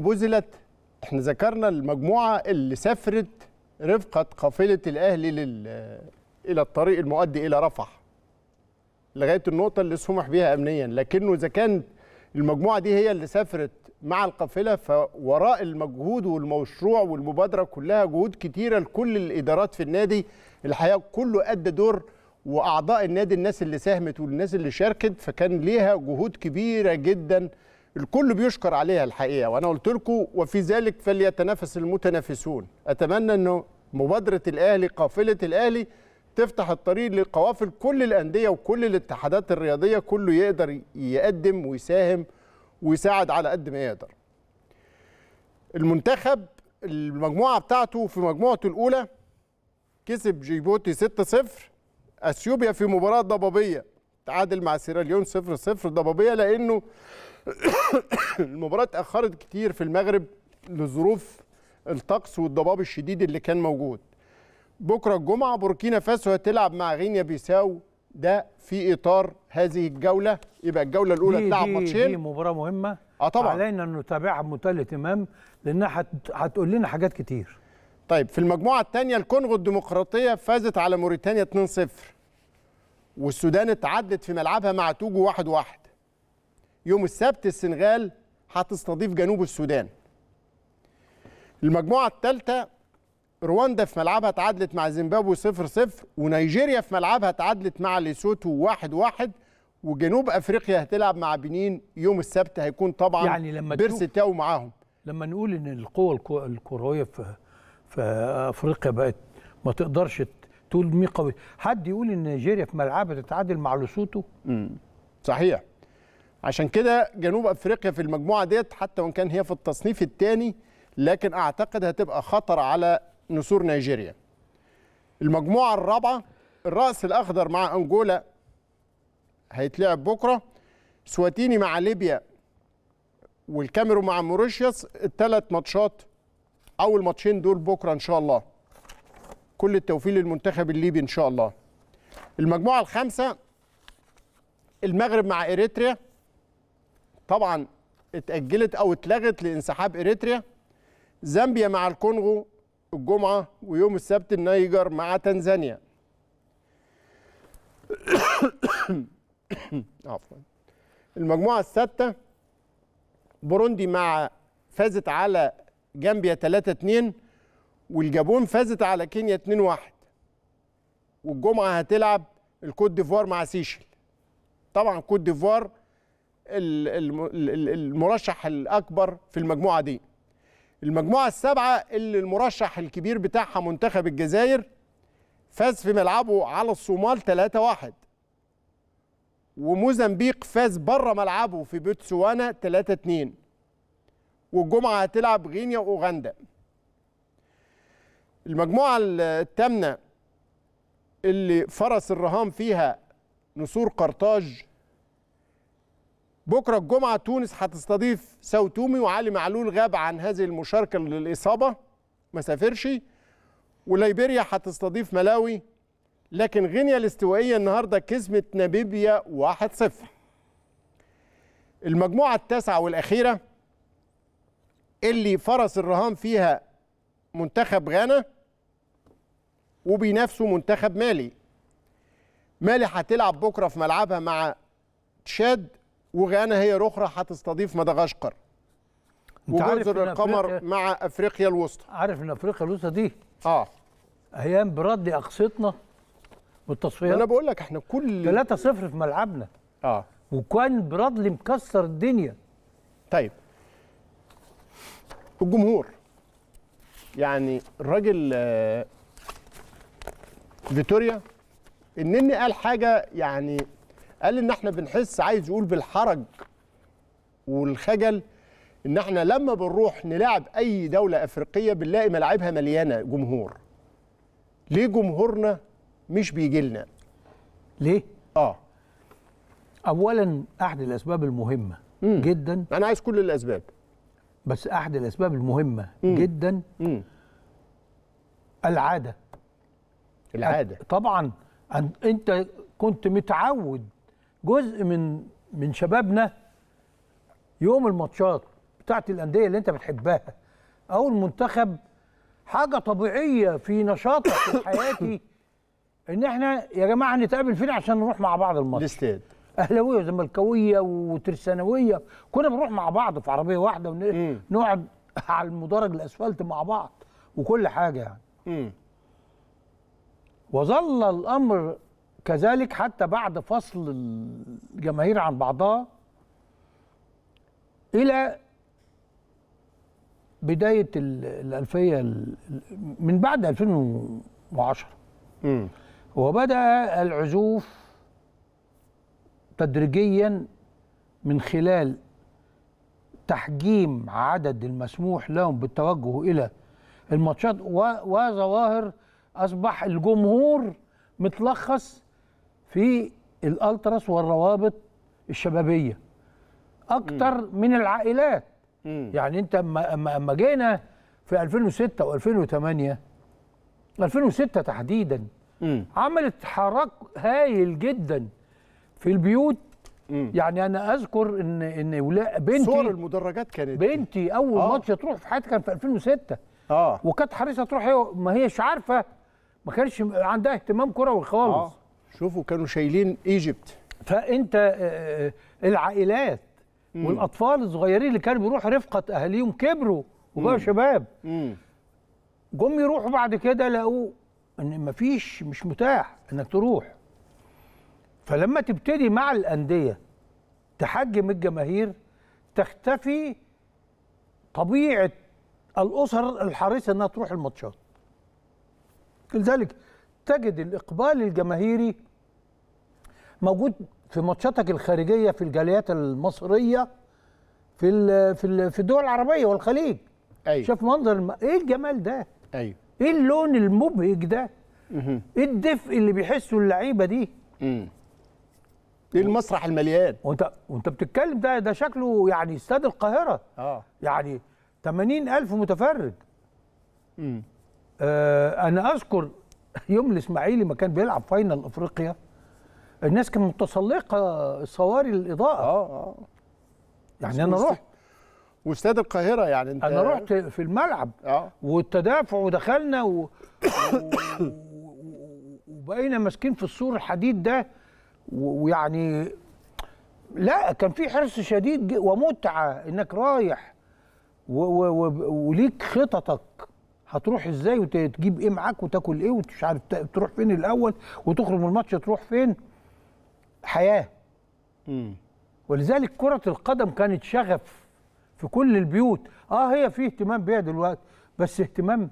بذلت احنا ذكرنا المجموعه اللي سافرت رفقه قافله الاهلي لل الى الطريق المؤدي الى رفح لغايه النقطه اللي سمح بها امنيا لكنه اذا كان المجموعه دي هي اللي سافرت مع القافله فوراء المجهود والمشروع والمبادره كلها جهود كتيره لكل الادارات في النادي الحقيقه كله ادى دور واعضاء النادي الناس اللي ساهمت والناس اللي شاركت فكان ليها جهود كبيره جدا الكل بيشكر عليها الحقيقه وانا قلت لكم وفي ذلك فليتنافس المتنافسون اتمنى انه مبادره الاهلي قافله الاهلي تفتح الطريق لقوافل كل الانديه وكل الاتحادات الرياضيه كله يقدر يقدم ويساهم ويساعد على قد ما يقدر المنتخب المجموعه بتاعته في مجموعته الاولى كسب جيبوتي 6-0 اثيوبيا في مباراه ضبابيه تعادل مع سيراليون 0-0 ضبابيه لانه المباراه اتاخرت كتير في المغرب لظروف الطقس والضباب الشديد اللي كان موجود بكره الجمعه بوركينا فاسو هتلعب مع غينيا بيساو ده في اطار هذه الجوله يبقى الجوله الاولى تلعب ماتشين دي مباراه مهمه اه طبعا علينا ان نتابعها بمنتهى الاهتمام لانها هتقول لنا حاجات كتير طيب في المجموعه الثانيه الكونغو الديمقراطيه فازت على موريتانيا 2-0 والسودان اتعدت في ملعبها مع توجو 1-1 يوم السبت السنغال هتستضيف جنوب السودان المجموعة الثالثة رواندا في ملعبها تعادلت مع زيمبابوي 0 0 ونيجيريا في ملعبها تعادلت مع ليسوتو 1 1 وجنوب افريقيا هتلعب مع بنين يوم السبت هيكون طبعا يعني لما بيرس تاو معاهم لما نقول ان القوة الكروية في في افريقيا بقت ما تقدرش تقول مين قوي حد يقول ان نيجيريا في ملعبها تتعادل مع لوسوتو صحيح عشان كده جنوب افريقيا في المجموعه ديت حتى وان كان هي في التصنيف الثاني لكن اعتقد هتبقى خطر على نسور نيجيريا. المجموعه الرابعه الراس الاخضر مع انجولا هيتلعب بكره سواتيني مع ليبيا والكاميرون مع موريشيوس الثلاث ماتشات او الماتشين دول بكره ان شاء الله. كل التوفيق للمنتخب الليبي ان شاء الله. المجموعه الخامسه المغرب مع اريتريا طبعا اتأجلت أو اتلغت لانسحاب إريتريا زامبيا مع الكونغو الجمعة ويوم السبت النيجر مع تنزانيا عفوا المجموعة السادسة بوروندي مع فازت على جامبيا 3-2 والجابون فازت على كينيا 2-1 والجمعة هتلعب الكوت ديفوار مع سيشل طبعا كوت ديفوار المرشح الاكبر في المجموعه دي المجموعه السابعه اللي المرشح الكبير بتاعها منتخب الجزائر فاز في ملعبه على الصومال 3-1 وموزمبيق فاز بره ملعبه في بوتسوانا 3-2 والجمعه هتلعب غينيا واوغندا المجموعه الثامنه اللي فرس الرهام فيها نسور قرطاج بكرة الجمعة تونس هتستضيف ساو تومي وعلي معلول غاب عن هذه المشاركة للإصابة ما سافرش وليبيريا هتستضيف ملاوي لكن غينيا الاستوائية النهاردة كسبت نابيبيا 1-0 المجموعة التاسعة والأخيرة اللي فرس الرهان فيها منتخب غانا وبينافسوا منتخب مالي مالي هتلعب بكرة في ملعبها مع تشاد وغانا هي الاخرى هتستضيف مدغشقر وجزر القمر أفريقيا مع افريقيا الوسطى عارف ان افريقيا الوسطى دي اه ايام برد اقصتنا والتصفيات انا بقول لك احنا كل 3-0 في ملعبنا اه وكان برادلي مكسر الدنيا طيب الجمهور يعني الراجل آه، فيتوريا النني قال حاجه يعني قال ان احنا بنحس عايز يقول بالحرج والخجل ان احنا لما بنروح نلعب اي دوله افريقيه بنلاقي ملاعبها مليانه جمهور ليه جمهورنا مش بيجي لنا ليه اه اولا احد الاسباب المهمه مم. جدا انا عايز كل الاسباب بس احد الاسباب المهمه مم. جدا مم. العاده العاده طبعا انت كنت متعود جزء من من شبابنا يوم الماتشات بتاعت الانديه اللي انت بتحبها او المنتخب حاجه طبيعيه في نشاطك في حياتي ان احنا يا جماعه نتقابل فين عشان نروح مع بعض الماتش الاستاد اهلاويه وزملكاويه وترسانويه كنا بنروح مع بعض في عربيه واحده ونقعد على المدرج الاسفلت مع بعض وكل حاجه يعني وظل الامر كذلك حتى بعد فصل الجماهير عن بعضها الى بدايه الالفيه من بعد 2010 امم وبدا العزوف تدريجيا من خلال تحجيم عدد المسموح لهم بالتوجه الى الماتشات وظواهر اصبح الجمهور متلخص في الالتراس والروابط الشبابيه اكتر م. من العائلات م. يعني انت اما اما جينا في 2006 و2008 2006 تحديدا م. عملت حراك هايل جدا في البيوت مم. يعني انا اذكر ان ان بنتي صور المدرجات كانت بنتي اول آه. ماتش تروح في حياتها كان في 2006 اه وكانت حريصه تروح هي ما هيش عارفه ما كانش عندها اهتمام كروي خالص آه. شوفوا كانوا شايلين ايجيبت فانت آه، آه، العائلات مم. والاطفال الصغيرين اللي كانوا بيروحوا رفقه اهاليهم كبروا وبقوا شباب جم يروحوا بعد كده لقوا ان مفيش مش متاح انك تروح فلما تبتدي مع الانديه تحجم الجماهير تختفي طبيعه الاسر الحريصه انها تروح الماتشات لذلك تجد الإقبال الجماهيري موجود في ماتشاتك الخارجية في الجاليات المصرية في ال في ال في الدول العربية والخليج أيوة. شوف منظر الم... ايه الجمال ده ايوه ايه اللون المبهج ده ايه الدفء اللي بيحسه اللعيبه دي ايه المسرح المليان وانت وانت بتتكلم ده ده شكله يعني استاد القاهره اه يعني 80000 متفرج امم آه انا اذكر يوم الاسماعيلي ما كان بيلعب فاينل افريقيا الناس كانت متسلقه صواري الاضاءه اه اه يعني انا رحت واستاد القاهره يعني انت انا رحت في الملعب اه والتدافع ودخلنا و... وبقينا ماسكين في السور الحديد ده ويعني لا كان في حرص شديد ومتعه انك رايح و... و... و... وليك خططك هتروح ازاي وتجيب ايه معاك وتاكل ايه ومش عارف تروح فين الاول وتخرج من الماتش تروح فين حياه مم. ولذلك كره القدم كانت شغف في كل البيوت اه هي في اهتمام بيها دلوقتي بس اهتمام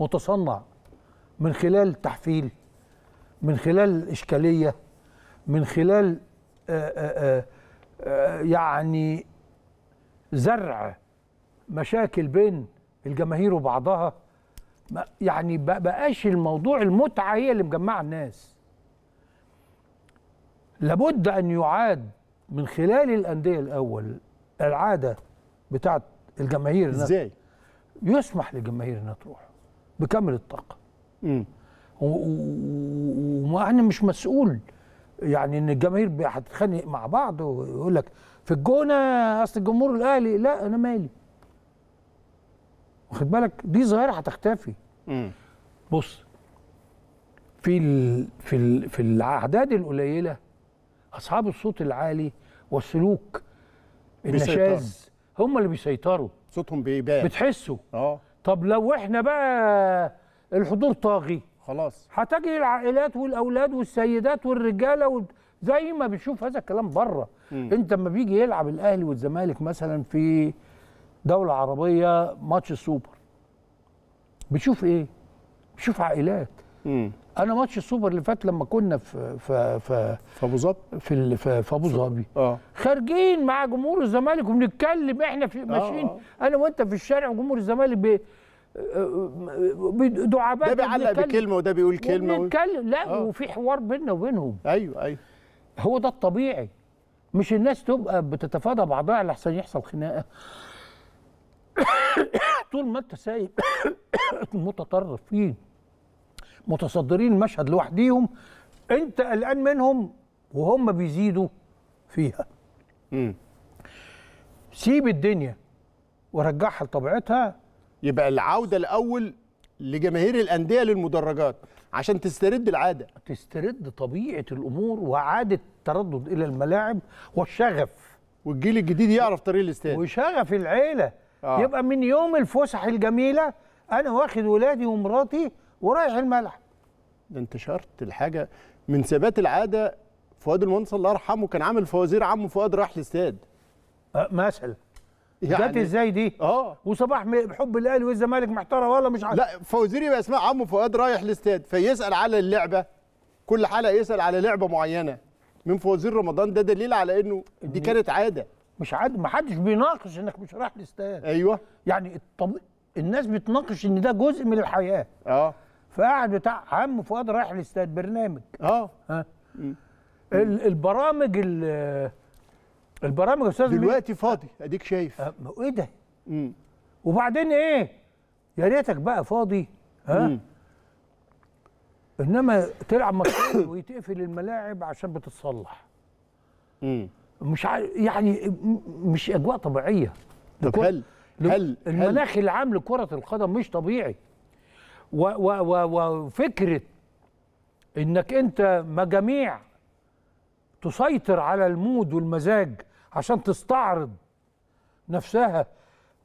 متصنع من خلال تحفيل من خلال اشكاليه من خلال آآ آه، آآ آه، آآ آه، يعني زرع مشاكل بين الجماهير وبعضها يعني بقاش الموضوع المتعه هي اللي مجمعه الناس لابد ان يعاد من خلال الانديه الاول العاده بتاعت الجماهير ازاي يسمح للجماهير انها تروح بكامل الطاقه امم وانا مش مسؤول يعني ان الجماهير هتتخانق مع بعض ويقول لك في الجونه اصل الجمهور الاهلي لا انا مالي واخد بالك دي ظاهره هتختفي بص في ال في ال في الاعداد القليله اصحاب الصوت العالي والسلوك النشاز هم اللي بيسيطروا صوتهم بيبان بتحسوا اه طب لو احنا بقى الحضور طاغي خلاص هتجي العائلات والاولاد والسيدات والرجاله و... زي ما بتشوف هذا الكلام بره انت لما بيجي يلعب الاهلي والزمالك مثلا في دوله عربيه ماتش السوبر بتشوف ايه بتشوف عائلات مم. انا ماتش السوبر اللي فات لما كنا في في في في ابو ظبي في في ابو ظبي اه خارجين مع جمهور الزمالك وبنتكلم احنا في آه، ماشيين آه. انا وانت في الشارع وجمهور الزمالك بي آه، دعابات ده بيعلق بكلمه وده بيقول كلمه وبنتكلم لا آه. وفي حوار بيننا وبينهم ايوه ايوه هو ده الطبيعي مش الناس تبقى بتتفادى بعضها لحسن يحصل خناقه طول ما انت سايب المتطرفين متصدرين المشهد لوحديهم انت قلقان منهم وهم بيزيدوا فيها مم. سيب الدنيا ورجعها لطبيعتها يبقى العوده الاول لجماهير الانديه للمدرجات عشان تسترد العاده تسترد طبيعه الامور وعاده التردد الى الملاعب والشغف والجيل الجديد يعرف طريق الاستاد وشغف العيله آه. يبقى من يوم الفسح الجميله انا واخد ولادي ومراتي ورايح الملعب ده انت شرط الحاجه من ثبات العاده فؤاد المهندس الله يرحمه كان عامل فوازير عمه فؤاد راح الاستاد أه مثلا يعني جت ازاي دي؟ اه وصباح بحب الاهلي والزمالك محتاره ولا مش عارف لا فوزير يبقى اسمها عمه فؤاد رايح الاستاد فيسال على اللعبه كل حلقه يسال على لعبه معينه من فوزير رمضان ده دليل على انه دي كانت عاده مش عاد ما حدش بيناقش انك مش رايح الاستاد ايوه يعني الطب... الناس بتناقش ان ده جزء من الحياه اه فقعد بتاع عم فؤاد رايح الاستاد برنامج اه ها ال... البرامج البرامج يا استاذ دلوقتي فاضي اديك شايف أه ايه ده مم. وبعدين ايه يا ريتك بقى فاضي ها مم. انما تلعب ماتشين ويتقفل الملاعب عشان بتتصلح امم مش ع... يعني مش اجواء طبيعيه طب هل هل المناخ هل العام لكره القدم مش طبيعي و... و... وفكره انك انت مجاميع تسيطر على المود والمزاج عشان تستعرض نفسها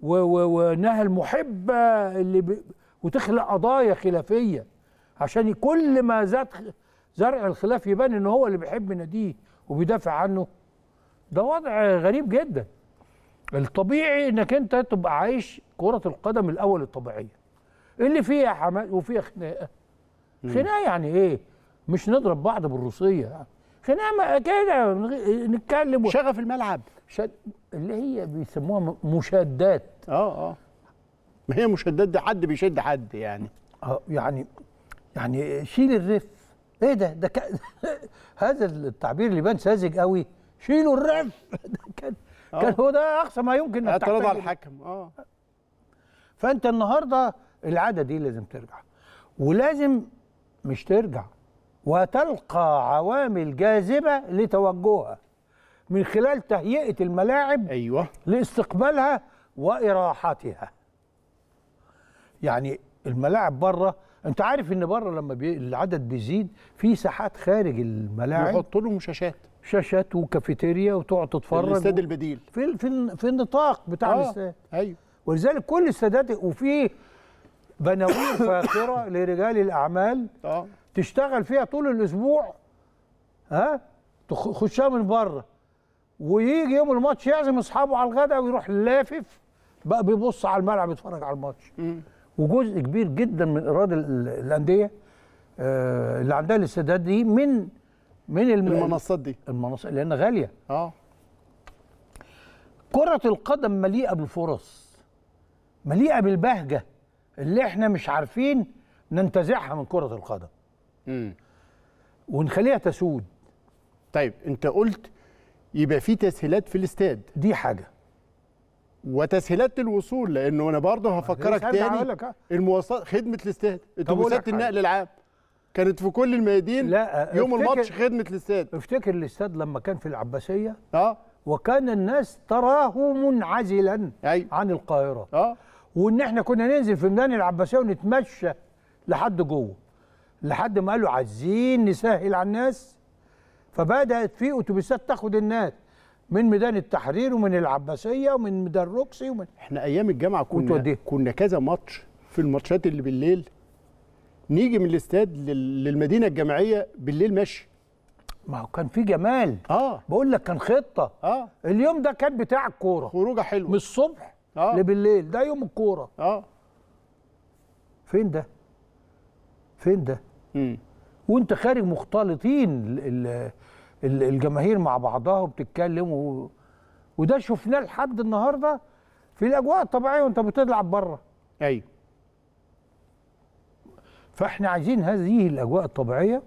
و... و... وانها المحبه اللي ب... وتخلق قضايا خلافيه عشان كل ما زاد زرع الخلاف يبان ان هو اللي بيحب ناديه وبيدافع عنه ده وضع غريب جدا الطبيعي انك انت تبقى عايش كرة القدم الاول الطبيعية اللي فيها حماس وفيها خناقة خناقة يعني ايه مش نضرب بعض بالروسية يعني. خناقة كده نتكلم و... شغف الملعب شد... اللي هي بيسموها مشادات اه اه ما هي مشادات دي حد بيشد حد يعني اه يعني يعني شيل الرف ايه ده ده ك... هذا التعبير اللي بان ساذج قوي شيلوا الرعب كان آه. كان هو ده اقصى ما يمكن انك اعتراض على الحكم اه فانت النهارده العاده دي لازم ترجع ولازم مش ترجع وتلقى عوامل جاذبه لتوجهها من خلال تهيئه الملاعب ايوه لاستقبالها واراحتها يعني الملاعب بره انت عارف ان بره لما بي... العدد بيزيد في ساحات خارج الملاعب بيحطوا لهم شاشات شاشات وكافيتيريا وتقعد تتفرج الاستاد البديل في في في النطاق بتاع آه الاستاد ايوه ولذلك كل استادات وفي بناوير فاخره لرجال الاعمال آه. تشتغل فيها طول الاسبوع ها تخشها من بره ويجي يوم الماتش يعزم اصحابه على الغداء ويروح لافف بقى بيبص على الملعب يتفرج على الماتش وجزء كبير جدا من ايراد الانديه آه، اللي عندها الاستادات دي من من الم... المنصات دي المنصات لان غاليه اه كره القدم مليئه بالفرص مليئه بالبهجه اللي احنا مش عارفين ننتزعها من كره القدم امم ونخليها تسود طيب انت قلت يبقى في تسهيلات في الاستاد دي حاجه وتسهيلات الوصول لانه انا برضه هفكرك تاني آه. المواصلات خدمه الاستاد اتوبيسات النقل العام كانت في كل الميادين لا يوم الماتش خدمه الاستاد افتكر الاستاد لما كان في العباسيه اه وكان الناس تراه منعزلا أيوة. عن القاهره اه وان احنا كنا ننزل في ميدان العباسيه ونتمشى لحد جوه لحد ما قالوا عايزين نسهل على الناس فبدات في اتوبيسات تاخد الناس من ميدان التحرير ومن العباسيه ومن ميدان روكسي ومن احنا ايام الجامعه كنا كنا كذا ماتش في الماتشات اللي بالليل نيجي من الاستاد للمدينه الجامعيه بالليل ماشي ما هو كان في جمال اه بقول لك كان خطه اه اليوم ده كان بتاع الكوره خروجه حلوه من الصبح آه. لبالليل ده يوم الكوره اه فين ده فين ده امم وانت خارج مختلطين الجماهير مع بعضها و... وده شفناه لحد النهارده في الاجواء الطبيعيه وانت بتلعب بره ايوه فاحنا عايزين هذه الاجواء الطبيعيه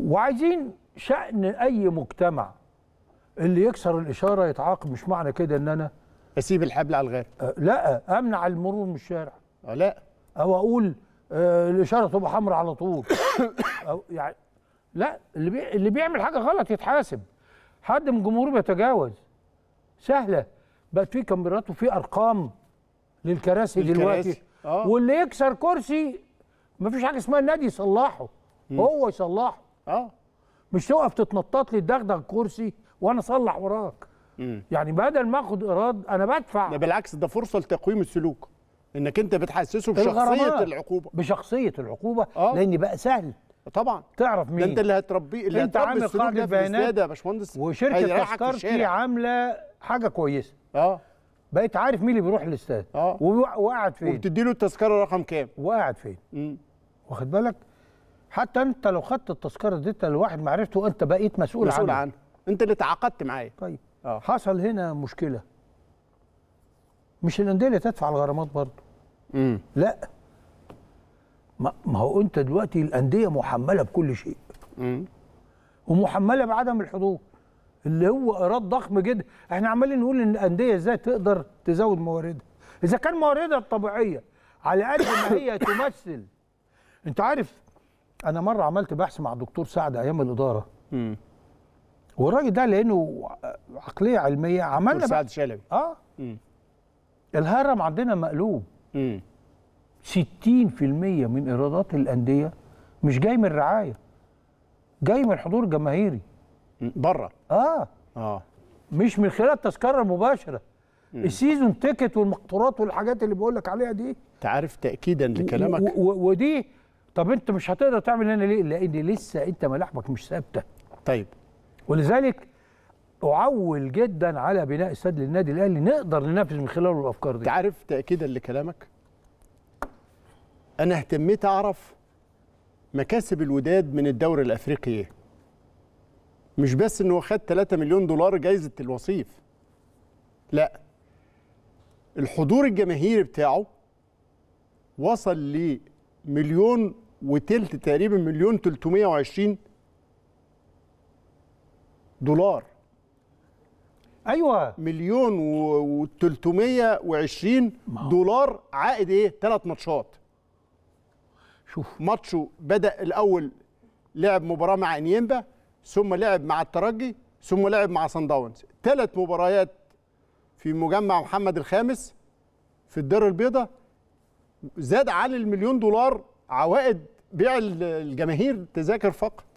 وعايزين شأن أي مجتمع اللي يكسر الإشارة يتعاقب مش معنى كده إن أنا أسيب الحبل على الغير آه، لا أمنع المرور من الشارع آه، لا أو أقول آه، الإشارة تبقى حمراء على طول أو يعني لا اللي بي... اللي بيعمل حاجة غلط يتحاسب حد من جمهوره بيتجاوز سهلة بقت في كاميرات وفي أرقام للكراسي, للكراسي. دلوقتي واللي يكسر كرسي ما فيش حاجه اسمها النادي يصلحه هو يصلحه اه مش تقف تتنطط لي تدغدغ كرسي وانا اصلح وراك مم. يعني بدل ما اخد ايراد انا بدفع ده بالعكس ده فرصه لتقويم السلوك انك انت بتحسسه بشخصيه العقوبه بشخصيه العقوبه آه. لان بقى سهل طبعا تعرف مين ده انت اللي هتربيه اللي انت عامل قاعده بيانات يا باشمهندس وشركه تذكرتي عامله حاجه كويسه اه بقيت عارف مين اللي بيروح الاستاد اه وقاعد فين وبتدي له التذكره رقم كام وقاعد فين مم. واخد بالك حتى انت لو خدت التذكره دي لواحد معرفته انت بقيت مسؤول, مسؤول عنه عنه انت اللي تعاقدت معايا طيب أوه. حصل هنا مشكله مش الانديه اللي تدفع الغرامات برضه امم لا ما هو انت دلوقتي الانديه محمله بكل شيء امم ومحمله بعدم الحضور اللي هو ايراد ضخم جدا احنا عمالين نقول ان الانديه ازاي تقدر تزود مواردها اذا كان مواردها الطبيعيه على قد ما هي تمثل انت عارف انا مره عملت بحث مع الدكتور سعد ايام الاداره امم والراجل ده لانه عقليه علميه عملنا سعد شلبي اه مم. الهرم عندنا مقلوب امم 60% من ايرادات الانديه مش جاي من الرعايه جاي من حضور جماهيري بره اه اه مش من خلال التذكره المباشره مم. السيزون تيكت والمقطورات والحاجات اللي بقول لك عليها دي انت عارف تاكيدا لكلامك ودي طب انت مش هتقدر تعمل هنا ليه؟ لان لسه انت ملاحمك مش ثابته. طيب ولذلك اعول جدا على بناء استاد للنادي الاهلي نقدر ننفذ من خلاله الافكار دي. تعرف تاكيدا لكلامك انا اهتميت اعرف مكاسب الوداد من الدوري الافريقي ايه؟ مش بس انه خد 3 مليون دولار جايزه الوصيف. لا الحضور الجماهيري بتاعه وصل لمليون وتلت تقريبا مليون 320 دولار ايوه مليون و 320 دولار عائد ايه؟ ثلاث ماتشات شوف ماتشه بدا الاول لعب مباراه مع انيمبا ثم لعب مع الترجي ثم لعب مع سان داونز ثلاث مباريات في مجمع محمد الخامس في الدار البيضاء زاد عن المليون دولار عوائد بيع الجماهير تذاكر فقط